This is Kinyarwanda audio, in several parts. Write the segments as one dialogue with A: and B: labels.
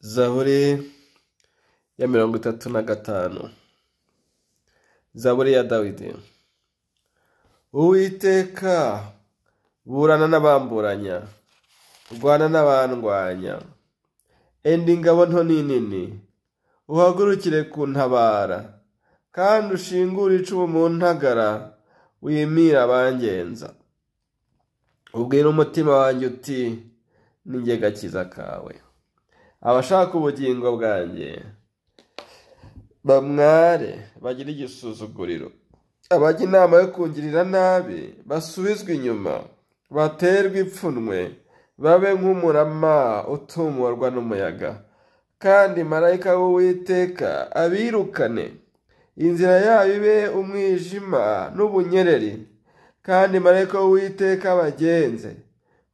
A: zaburi ya mirongo itatu na gatanu zaburi ya dawidi uwiteka burana n'abamburanya rwana n'abandwanya enda ingabo nto n'inini uhagurukire kuntabara kandi ushingure icumu mu ntagara wimira abangenza ubwira umutima wanjye uti n'ingegakiza kawe abashaka ubugingo bwanjye bamware bagire igisuzuguriro abajya inama yo kungirira nabi basubizwe inyuma baterwa ipfunwe babe nk'umurama utumurwa n'umuyaga kandi marayika w'uwiteka abirukane inzira yabo ibe umwijima n'ubunyereri kandi marayika w'uwiteka abagenze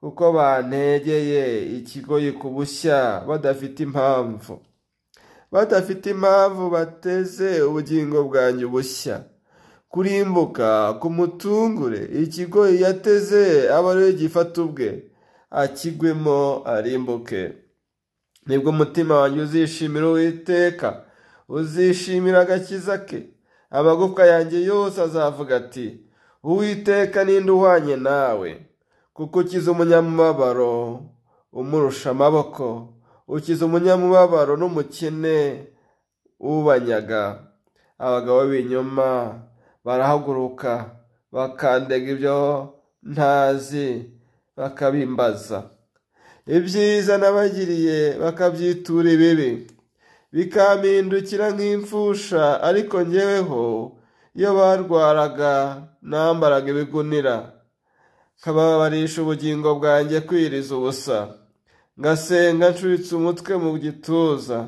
A: uko bantegeye ikigoyi ku bushya badafite impamvu badafite impamvu bateze ubugingo bwanjye bushya kurimbuka ku mutungure ikigoyi yateze aba ariyo gifata ubwe akigwemo arimbuke nibwo umutima wanjye uzishimira uwiteka uzishimira agakiza ke amagufwa yanjye yose azavuga ati uwiteka ninde uhwanye nawe kuko ukiza umunyamubabaro umurusha amaboko ukiza umunyamubabaro n'umukene ubanyaga abagabo b'inyuma barahaguruka bakandega ibyo ntazi bakabimbaza ibyiza nabagiriye bakabyitura ibibi bikampindukira nk'imfusha ariko ngeweho iyo barwaraga nambaraga ibigunira kababarisha ubugingo bwanjye kwiriza ubusa ngasenga ncubitse umutwe mu gituza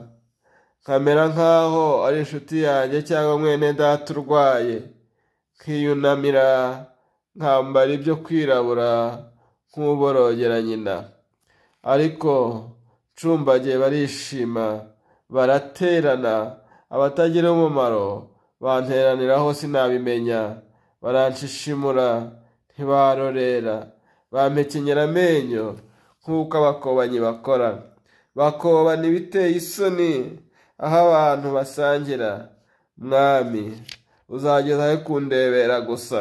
A: nkamera nk'aho ari inshuti yanjye cyangwa mwene data urwaye nkiyunamira nkambara ibyo kwirabura nk'uborogera nyina ariko cumbagiye barishima baraterana abatagira umumaro banteraniraho sinabimenya baranshishimura ntibarorera bampekenyera amenyo nk'uko abakobanyi bakora bakobana ibiteye isoni aho abantu basangira mwami uzageza he kundebera gusa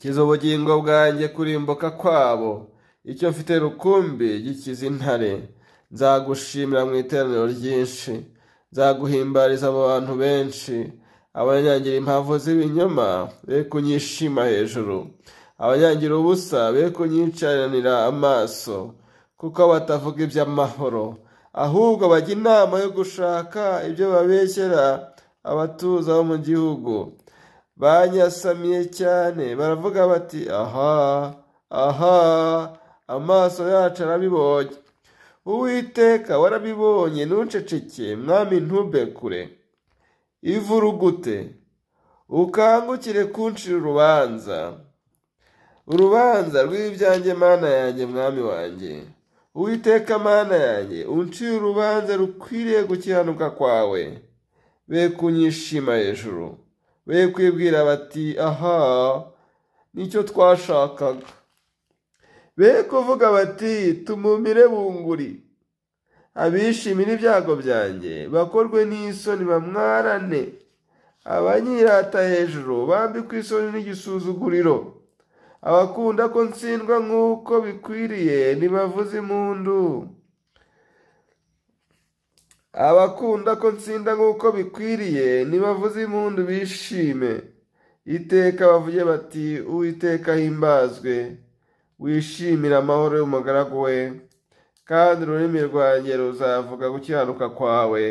A: kiza ubugingo bwanjye kurimbuka kwabo icyo mfite rukumbi gikiza intare nzagushimira mu iteraniro ryinshi nzaguhimbariza mu bantu benshi abanyangira impavu z'ibinyoma be kunyishima hejuru abanyagira ubusa be kunyicaranira amaso kuko batavuga iby'amahoro ahubwo bajya inama yo gushaka ibyo babeshyera abatuza bo mu gihugu banyasamiye cyane baravuga bati aha aha amaso yacu arabibonye uwiteka warabibonye ntuceceke mwami ntube kure ivurugute ukangukire kunshira urubanza urubanza rw'ibyanjye mana yanjye mwami wanjye uwiteka mana yanjye unciye urubanza rukwiriye gukiranuka kwawe be kunyishima hejuru be kwibwira bati aha nicyo twashakaga be kuvuga bati tumumire bunguri abishimira ibyago byanjye bakorwe n'isoni bamwarane abanyirata hejuru bambikwe isoni n'igisuzuguriro abakunda ko ntsindwa nk'uko bikwiriye ntibavuze impundu abakunda ko nsinda nk'uko bikwiriye ntibavuze impundu bishime iteka bavuge bati uwiteka himbazwe wishimira amahoro y'umugaragu we kandi ururimi rwanjye ruzavuga gukiranuka kwawe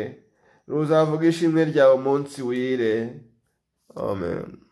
A: ruzavuga ishimwe ryawe umunsi wire amen